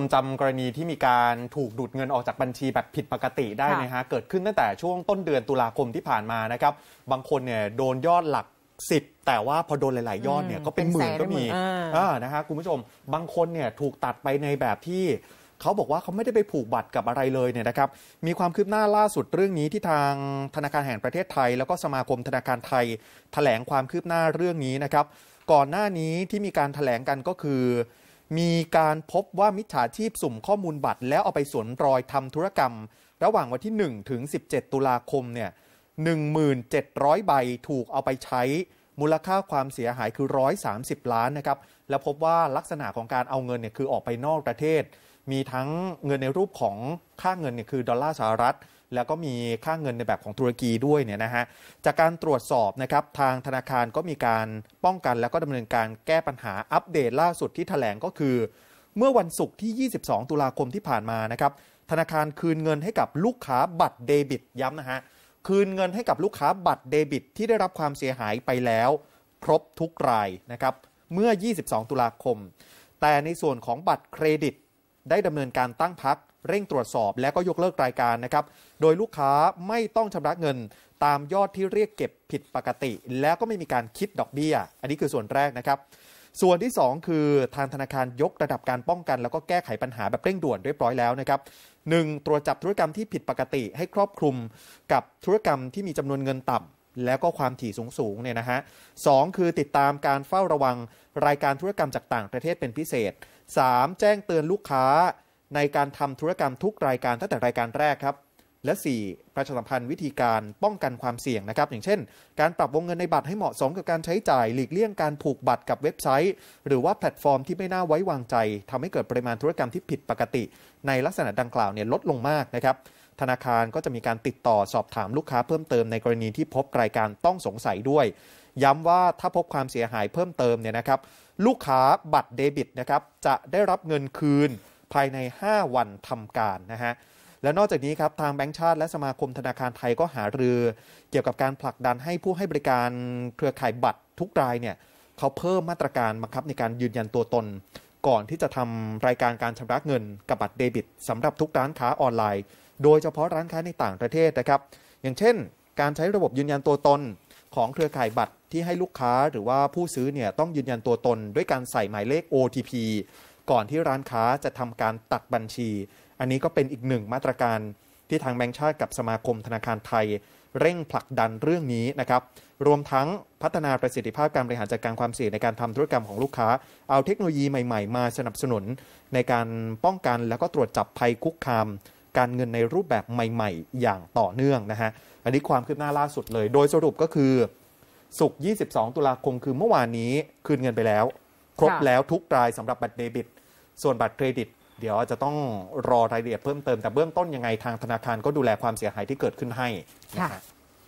มจำกรณีที่มีการถูกดูดเงินออกจากบัญชีแบบผิดปกติได้นะฮะเกิดขึ้นตั้งแต่ช่วงต้นเดือนตุลาคมที่ผ่านมานะครับ บางคนเนี่ยโดนยอดหลักสิบแต่ว่าพอโดนหลายๆยอดเนี่ยก็เป็นหมื่นก็มีนะฮะคุณผู้ชม บางคนเนี่ยถูกตัดไปในแบบที่ เขาบอกว่าเขาไม่ได้ไปผูกบัตรกับอะไรเลยเนี่ยนะครับมีความคืบหน้าล่าสุดเรื่องนี้ที่ทางธนาคารแห่งประเทศไทย แล้วก็สมาคมธนาคารไทย แถลงความคืบหน้าเรื่องนี้นะครับ ก่อนหน้านี้ที่มีการแถลงกันก็คือมีการพบว่ามิจฉาชีพสุ่มข้อมูลบัตรแล้วเอาไปสวนรอยทำธุรกรรม ระหว่างวันที่ 1 ถึง 17 ตุลาคมเนี่ย1,700 ใบถูกเอาไปใช้มูลค่าความเสียหายคือ 130 ล้านนะครับและพบว่าลักษณะของการเอาเงินเนี่ยคือออกไปนอกประเทศ มีทั้งเงินในรูปของค่าเงินเนี่ยคือดอลลาร์สหรัฐแล้วก็มีค่าเงินในแบบของตุรกีด้วยเนี่ยนะฮะจากการตรวจสอบนะครับทางธนาคารก็มีการป้องกันแล้วก็ดำเนินการแก้ปัญหาอัปเดตล่าสุดที่ถแถลงก็คือ เมื่อวันศุกร์ที่ 22 ตุลาคมที่ผ่านมานะครับธนาคารคืนเงินให้กับลูกค้าบัตรเดบิตย้ำนะฮะคืนเงินให้กับลูกค้าบัตรเดบิต ที่ได้รับความเสียหายไปแล้ว ครบทุกรายนะครับเมื่อ 22 ตุลาคม แต่ในส่วนของบัตรเครดิตได้ดำเนินการตั้งพักเร่งตรวจสอบ และก็ยกเลิกรายการนะครับ โดยลูกค้าไม่ต้องชำระเงินตามยอดที่เรียกเก็บผิดปกติ แล้วก็ไม่มีการคิดดอกเบี้ย อันนี้คือส่วนแรกนะครับ ส่วนที่ 2 คือ ทางธนาคารยกระดับการป้องกันแล้วก็แก้ไขปัญหาแบบเร่งด่วนเรียบร้อยแล้วนะครับหตรวจจับธุรกรรมที่ผิดปกติ ให้ครอบคลุมกับธุรกรรมที่มีจำนวนเงินต่ำแล้วก็ความถี่สูงสูงเนี่ยนะฮะสคือติดตามการเฝ้าระวังรายการธุรกรรมจากต่างประเทศเป็นพิเศษ 3. แจ้งเตือนลูกค้า ในการทำธุรกรรมทุกรายการตั้งแต่รายการแรกครับ และ 4. ประชาสัมพันธ์วิธีการป้องกันความเสี่ยงนะครับ อย่างเช่น การปรับวงเงินในบัตรให้เหมาะสมกับการใช้จ่าย หลีกเลี่ยงการผูกบัตรกับเว็บไซต์ หรือว่าแพลตฟอร์มที่ไม่น่าไว้วางใจ ทำให้เกิดปริมาณธุรกรรมที่ผิดปกติ ในลักษณะดังกล่าวเนี่ยลดลงมากนะครับ ธนาคารก็จะมีการติดต่อสอบถามลูกค้าเพิ่มเติมในกรณีที่พบรายการต้องสงสัยด้วยย้ำว่าถ้าพบความเสียหายเพิ่มเติมเนี่ยนะครับลูกค้าบัตรเดบิตนะครับจะได้รับเงินคืนภายใน 5 วันทำการนะฮะและนอกจากนี้ครับทางแบงค์ชาติ และสมาคมธนาคารไทยก็หารือ เกี่ยวกับการผลักดันให้ผู้ให้บริการเครือข่ายบัตรทุกรายเนี่ยเขาเพิ่มมาตรการบังคับในการยืนยันตัวตน ก่อนที่จะทำรายการการชำระเงินกับบัตรเดบิต สำหรับทุกร้านค้าออนไลน์ โดยเฉพาะร้านค้าในต่างประเทศนะครับอย่างเช่น การใช้ระบบยืนยันตัวตนของเครือข่ายบัตรที่ให้ลูกค้า หรือว่าผู้ซื้อเนี่ยต้องยืนยันตัวตนด้วยการใส่หมายเลข OTP ก่อนที่ร้านค้าจะทำการตัดบัญชี อันนี้ก็เป็นอีกหนึ่งมาตรการที่ทางแบงค์ชาติกับสมาคมธนาคารไทย เร่งผลักดันเรื่องนี้นะครับ รวมทั้งพัฒนาประสิทธิภาพการบริหารจัดการความเสี่ยงในการทำธุรกรรมของลูกค้า เอาเทคโนโลยีใหม่ๆมาสนับสนุนในการป้องกันแล้วก็ตรวจจับภัยคุกคามการเงินในรูปแบบใหม่ๆ อย่างต่อเนื่องนะฮะ อันนี้ความคืบหน้าล่าสุดเลย โดยสรุปก็คือสุก22 ตุลาคม คือเมื่อวานนี้คืนเงินไปแล้ว ครบแล้วทุกรายสำหรับบัตรเดบิต ส่วนบัตรเครดิต เดี๋ยวจะต้องรอรายละเอียดเพิ่มเติม แต่เบื้องต้นยังไงทางธนาคารก็ดูแลความเสียหายที่เกิดขึ้นให้ค่ะ